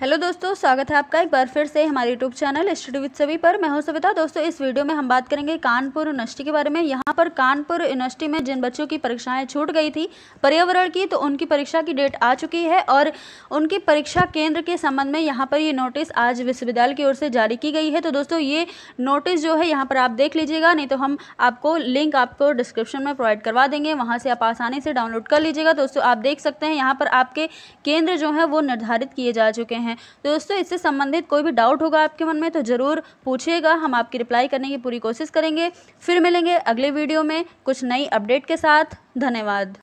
hello दोस्तों स्वागत है आपका एक बार फिर से हमारे यूट्यूब चैनल स्टडी विद सभी पर मैं हूं सविता दोस्तों इस वीडियो में हम बात करेंगे कानपुर यूनिवर्सिटी के बारे में यहाँ पर कानपुर यूनिवर्सिटी में जिन बच्चों की परीक्षाएं छूट गई थी पर्यावरण की तो उनकी परीक्षा की डेट आ चुकी है और उनकी परीक्षा केंद्र के संबंध में यहाँ पर ये नोटिस आज विश्वविद्यालय की ओर से जारी की गई है तो दोस्तों ये नोटिस जो है यहाँ पर आप देख लीजिएगा नहीं तो हम आपको लिंक आपको डिस्क्रिप्शन में प्रोवाइड करवा देंगे वहाँ से आप आसानी से डाउनलोड कर लीजिएगा दोस्तों आप देख सकते हैं यहाँ पर आपके केंद्र जो है वो निर्धारित किए जा चुके हैं हैं तो दोस्तों इससे संबंधित कोई भी डाउट होगा आपके मन में तो ज़रूर पूछिएगा हम आपकी रिप्लाई करने की पूरी कोशिश करेंगे फिर मिलेंगे अगले वीडियो में कुछ नई अपडेट के साथ धन्यवाद